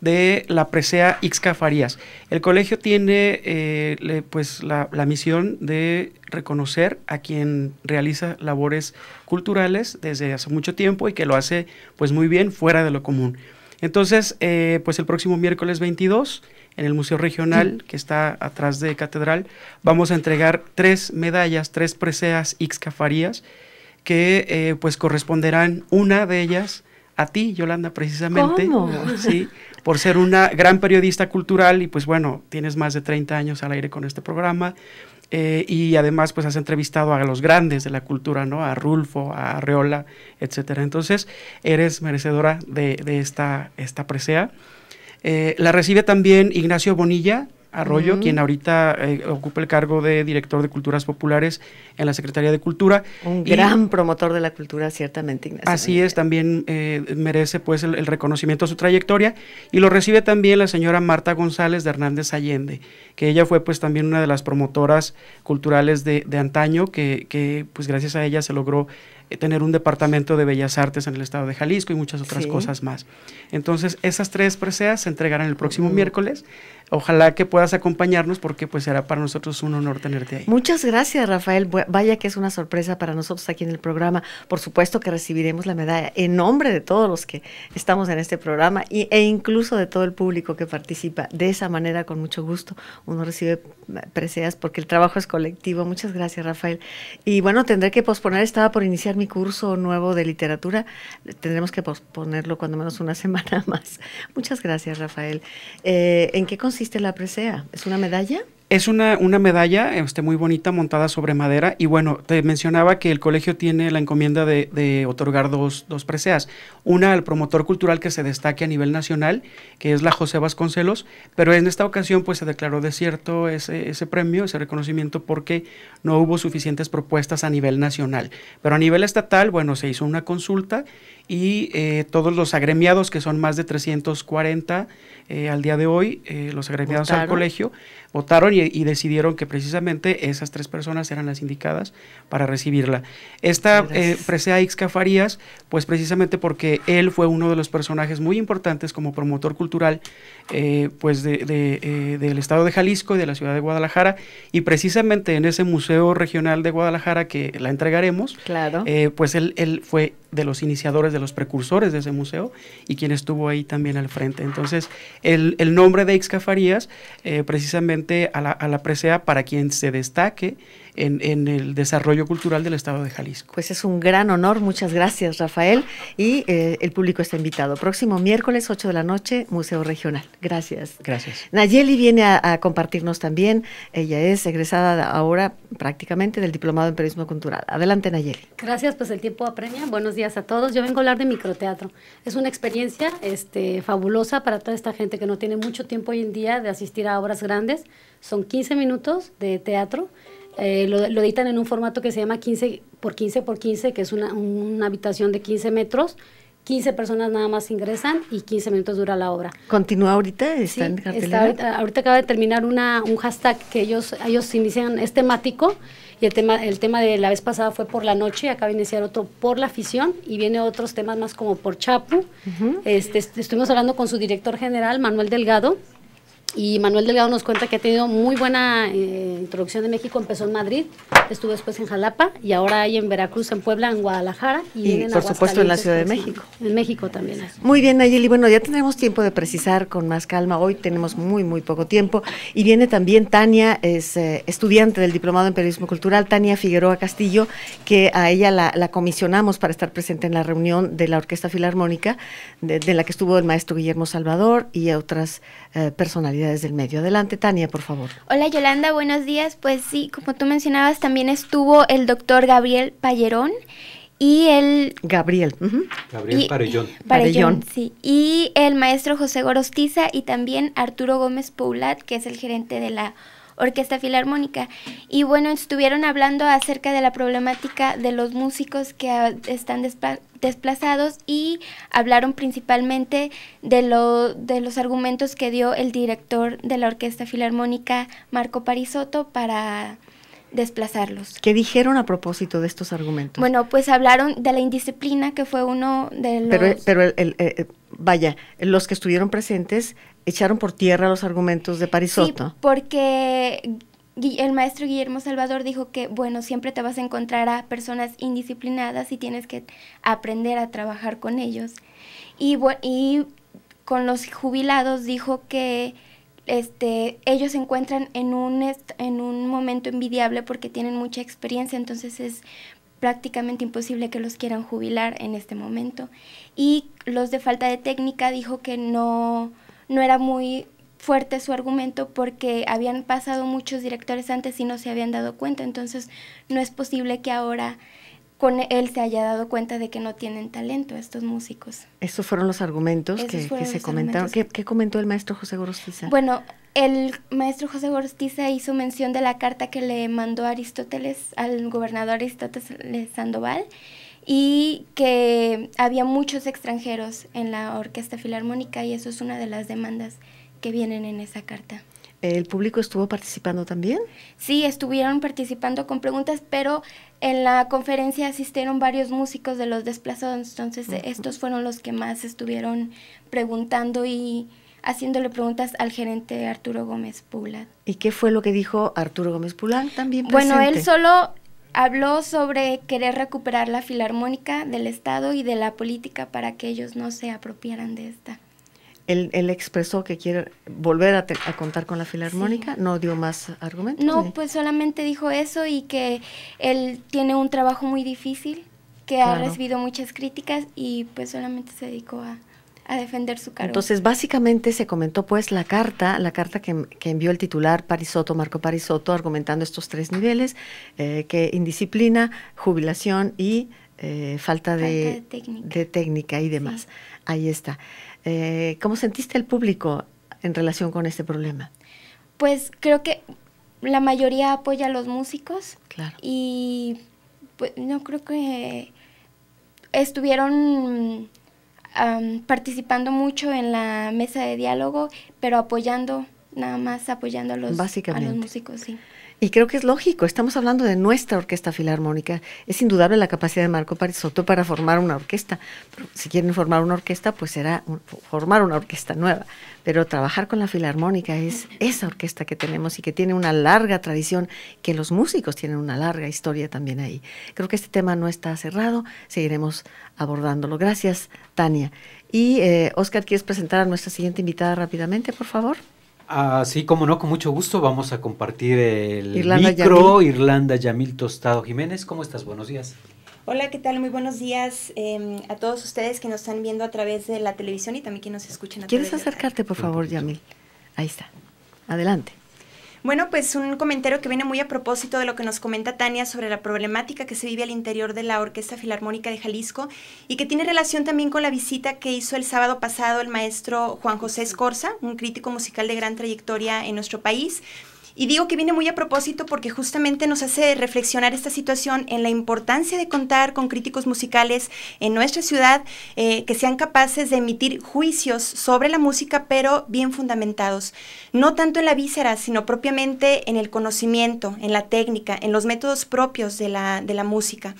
de la presea Ixca Farías. El colegio tiene eh, pues la, la, misión de reconocer a quien realiza labores culturales desde hace mucho tiempo y que lo hace pues muy bien fuera de lo común. Entonces, pues el próximo miércoles 22 en el Museo Regional que está atrás de Catedral, vamos a entregar tres medallas, tres preseas Ixcafarías, que eh, pues corresponderán una de ellas a ti, Yolanda, precisamente. Sí, por ser una gran periodista cultural y pues bueno, tienes más de 30 años al aire con este programa. Eh, y además pues has entrevistado a los grandes de la cultura, ¿no? A Rulfo, a Arreola, etcétera. Entonces, eres merecedora de, esta, esta presea. Eh, la recibe también Ignacio Bonilla Arroyo, quien ahorita eh, ocupa el cargo de director de Culturas Populares en la Secretaría de Cultura. Un gran promotor de la cultura, ciertamente, Ignacio. Así es, también eh, merece pues el, reconocimiento a su trayectoria y lo recibe también la señora Marta González de Hernández Allende, que ella fue pues también una de las promotoras culturales de, antaño, que, que pues gracias a ella se logró eh, tener un departamento de bellas artes en el estado de Jalisco y muchas otras cosas más. Entonces, esas tres preseas se entregarán el próximo miércoles ojalá que puedas acompañarnos porque pues será para nosotros un honor tenerte ahí. Muchas gracias, Rafael. Vaya que es una sorpresa para nosotros aquí en el programa. Por supuesto que recibiremos la medalla en nombre de todos los que estamos en este programa y, e incluso de todo el público que participa. De esa manera, con mucho gusto, uno recibe eh, preseas porque el trabajo es colectivo. Muchas gracias, Rafael. Y bueno, tendré que posponer, estaba por iniciar mi curso nuevo de literatura. Tendremos que posponerlo cuando menos una semana más. Muchas gracias, Rafael. Eh, ¿En qué consiste consiste la presea? ¿Es una medalla? Es una, medalla este, muy bonita montada sobre madera y bueno, te mencionaba que el colegio tiene la encomienda de, otorgar dos, preseas. Una al promotor cultural que se destaque a nivel nacional, que es la José Vasconcelos, pero en esta ocasión pues se declaró desierto ese, ese premio, ese reconocimiento porque no hubo suficientes propuestas a nivel nacional. Pero a nivel estatal, bueno, se hizo una consulta y eh, todos los agremiados, que son más de 340 eh, al día de hoy, eh, los agremiados al colegio, votaron y, decidieron que precisamente esas tres personas eran las indicadas para recibirla. Esta presea Ixca Farías, pues precisamente porque él fue uno de los personajes muy importantes como promotor cultural pues del estado de Jalisco y de la ciudad de Guadalajara, y precisamente en ese Museo Regional de Guadalajara que la entregaremos, pues él, él fue de los iniciadores de los precursores de ese museo y quien estuvo ahí también al frente. Entonces, el, nombre de Ixcafarías, eh, precisamente a la, a la presea para quien se destaque en, el desarrollo cultural del Estado de Jalisco. Pues es un gran honor, muchas gracias Rafael y eh, el público está invitado. Próximo miércoles 8 de la noche, Museo Regional. Gracias. Gracias. Nayeli viene a, compartirnos también, ella es egresada ahora prácticamente del Diplomado en Periodismo Cultural. Adelante Nayeli. Gracias, pues el tiempo apremia. Buenos días a todos. Yo vengo a hablar de microteatro. Es una experiencia este, fabulosa para toda esta gente que no tiene mucho tiempo hoy en día de asistir a obras grandes. Son 15 minutos de teatro eh, lo, editan en un formato que se llama 15 por 15 por 15, que es una, habitación de 15 metros. 15 personas nada más ingresan y 15 minutos dura la obra. ¿Continúa ahorita? sí, ahorita, acaba de terminar una, un hashtag que ellos, ellos inician, es temático, y el tema, el tema de la vez pasada fue por la noche, y acaba de iniciar otro por la afición, y viene otros temas más como por Chapu. Este, estuvimos hablando con su director general, Manuel Delgado, y Manuel Delgado nos cuenta que ha tenido muy buena eh, introducción de México. Empezó en Madrid, estuvo después en Jalapa y ahora hay en Veracruz, en Puebla, en Guadalajara y, y por supuesto en la Ciudad de México. En México también. Es. Muy bien, Nayeli. Bueno, ya tenemos tiempo de precisar con más calma. Hoy tenemos muy, muy poco tiempo. Y viene también Tania, es eh, estudiante del Diplomado en Periodismo Cultural, Tania Figueroa Castillo, que a ella la, comisionamos para estar presente en la reunión de la Orquesta Filarmónica, de la que estuvo el maestro Guillermo Salvador y otras eh, personalidades del medio. Adelante, Tania, por favor. Hola, Yolanda, buenos días. Pues sí, como tú mencionabas, también estuvo el doctor Gabriel Pallerón y el... Gabriel. Gabriel Parellón. sí. Y el maestro José Gorostiza y también Arturo Gómez Poulat, que es el gerente de la Orquesta Filarmónica. Y bueno, estuvieron hablando acerca de la problemática de los músicos que ah, están desplazados y hablaron principalmente de, de los argumentos que dio el director de la Orquesta Filarmónica, Marco Parisotto, para desplazarlos. ¿Qué dijeron a propósito de estos argumentos? Bueno, pues hablaron de la indisciplina, que fue uno de los... Pero, eh, eh, vaya, los que estuvieron presentes echaron por tierra los argumentos de Parisotto. Sí, porque el maestro Guillermo Salvador dijo que, bueno, siempre te vas a encontrar a personas indisciplinadas y tienes que aprender a trabajar con ellos. Y, con los jubilados dijo que este, ellos se encuentran en un momento envidiable porque tienen mucha experiencia, entonces es prácticamente imposible que los quieran jubilar en este momento. Y los de falta de técnica dijo que no, no era muy fuerte su argumento porque habían pasado muchos directores antes y no se habían dado cuenta, entonces no es posible que ahora con él se haya dado cuenta de que no tienen talento estos músicos. esos fueron los argumentos que, se comentaron. ¿Qué, ¿Qué, comentó el maestro José Gorostiza? Bueno, el maestro José Gorostiza hizo mención de la carta que le mandó Aristóteles al gobernador Aristóteles Sandoval y que había muchos extranjeros en la Orquesta Filarmónica y eso es una de las demandas que vienen en esa carta. ¿El público estuvo participando también? Sí, estuvieron participando con preguntas, pero en la conferencia asistieron varios músicos de los desplazados, entonces estos fueron los que más estuvieron preguntando y haciéndole preguntas al gerente Arturo Gómez Pulán ¿Y qué fue lo que dijo Arturo Gómez Pulán también? Presente? Bueno, él solo habló sobre querer recuperar la filarmónica del Estado y de la política para que ellos no se apropiaran de esta. Él, expresó que quiere volver a, contar con la filarmónica, no dio más argumentos. No, pues solamente dijo eso y que él tiene un trabajo muy difícil, que ha recibido muchas críticas y pues solamente se dedicó a, a defender su cargo. Entonces, básicamente se comentó pues la carta, la carta que, envió el titular Parisoto, Marco Parisoto, argumentando estos tres niveles, eh, que indisciplina, jubilación y eh, falta, de, técnica. y demás. Ahí está. Eh, ¿Cómo sentiste el público en relación con este problema? Pues creo que la mayoría apoya a los músicos. Claro. Y pues, no creo que estuvieron participando mucho en la mesa de diálogo, pero apoyando, nada más apoyando a los, A los músicos, sí. Y creo que es lógico, estamos hablando de nuestra orquesta filarmónica. Es indudable la capacidad de Marco Parisoto para formar una orquesta. si quieren formar una orquesta, pues será formar una orquesta nueva. Pero trabajar con la filarmónica es esa orquesta que tenemos y que tiene una larga tradición, que los músicos tienen una larga historia también ahí. Creo que este tema no está cerrado, seguiremos abordándolo. Gracias, Tania. Y eh, Oscar, ¿quieres presentar a nuestra siguiente invitada rápidamente, por favor? Así como no, con mucho gusto vamos a compartir el micro Irlanda Yamil Tostado Jiménez. ¿Cómo estás? Buenos días. Hola, ¿qué tal? Muy buenos días em, a todos ustedes que nos están viendo a través de la televisión y también que nos escuchan a través acercarte, de la... por favor, Yamil? Ahí está. Adelante. Bueno, pues un comentario que viene muy a propósito de lo que nos comenta Tania sobre la problemática que se vive al interior de la Orquesta Filarmónica de Jalisco y que tiene relación también con la visita que hizo el sábado pasado el maestro Juan José Escorza, un crítico musical de gran trayectoria en nuestro país y digo que viene muy a propósito porque justamente nos hace reflexionar esta situación en la importancia de contar con críticos musicales en nuestra ciudad eh, que sean capaces de emitir juicios sobre la música, pero bien fundamentados. No tanto en la víscera, sino propiamente en el conocimiento, en la técnica, en los métodos propios de la, de la música.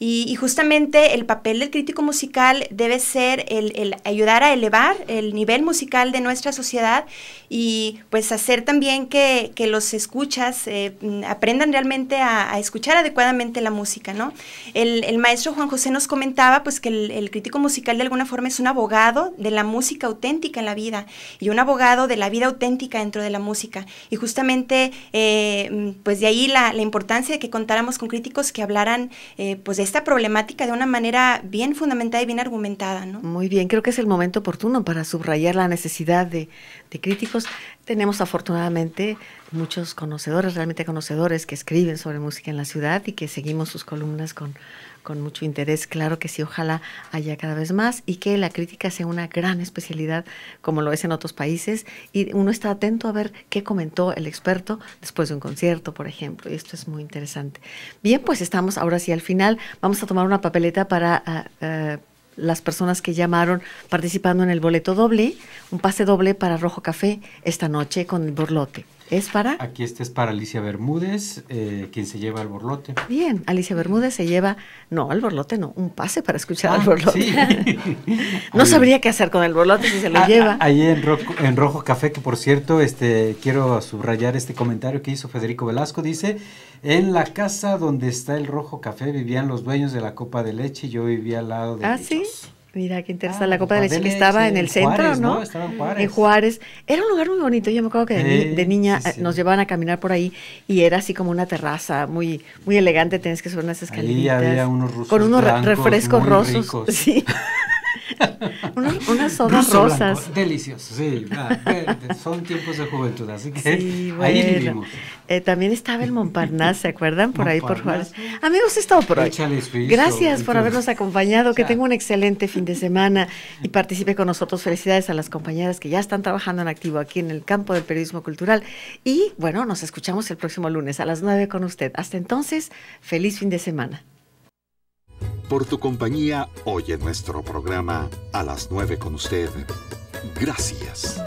Y, justamente el papel del crítico musical debe ser el, ayudar a elevar el nivel musical de nuestra sociedad y pues hacer también que, que los escuchas eh, aprendan realmente a, escuchar adecuadamente la música, ¿no? El, el, maestro Juan José nos comentaba pues que el, crítico musical de alguna forma es un abogado de la música auténtica en la vida y un abogado de la vida auténtica dentro de la música. Y justamente eh, pues de ahí la, importancia de que contáramos con críticos que hablaran eh, pues de esta problemática de una manera bien fundamentada y bien argumentada. Muy bien, creo que es el momento oportuno para subrayar la necesidad de críticos. Tenemos afortunadamente muchos conocedores, realmente conocedores, que escriben sobre música en la ciudad y que seguimos sus columnas con con mucho interés. Claro que sí, ojalá haya cada vez más y que la crítica sea una gran especialidad como lo es en otros países y uno está atento a ver qué comentó el experto después de un concierto, por ejemplo. Y esto es muy interesante. Bien, pues estamos ahora sí al final. Vamos a tomar una papeleta para... Ah, ah, las personas que llamaron participando en el boleto doble, un pase doble para Rojo Café esta noche con el Borlote. ¿Es para? Aquí este es para Alicia Bermúdez, eh, quien se lleva al borlote. Bien, Alicia Bermúdez se lleva, no, al borlote no, un pase para escuchar al ah, borlote. no sabría qué hacer con el borlote si se lo ah, lleva. Ah, ahí en, en Rojo Café, que por cierto, este, quiero subrayar este comentario que hizo Federico Velasco, dice, en la casa donde está el Rojo Café vivían los dueños de la copa de leche y yo vivía al lado de ¿Ah, ¿sí? Mira, qué interesante. la ah, Copa de la Chile estaba en el centro, ¿no? Estaba en Juárez. En Juárez. Era un lugar muy bonito. Yo me acuerdo que de, niña nos llevaban a caminar por ahí y era así como una terraza muy muy elegante. tenés que subir unas escaleras. Con unos refrescos rosos. Sí. unas, zonas rosas. Blanco, sí. Son tiempos de juventud, así que sí, ahí vivimos. Eh, también estaba el Montparnasse, ¿se acuerdan? Por ahí, por Juárez. Amigos, es por hoy. Gracias por habernos acompañado. Que tenga un excelente fin de semana y participe con nosotros. Felicidades a las compañeras que ya están trabajando en activo aquí en el campo del periodismo cultural. Y bueno, nos escuchamos el próximo lunes a las 9 con usted. Hasta entonces, feliz fin de semana por tu compañía hoy en nuestro programa a las 9 con usted. Gracias.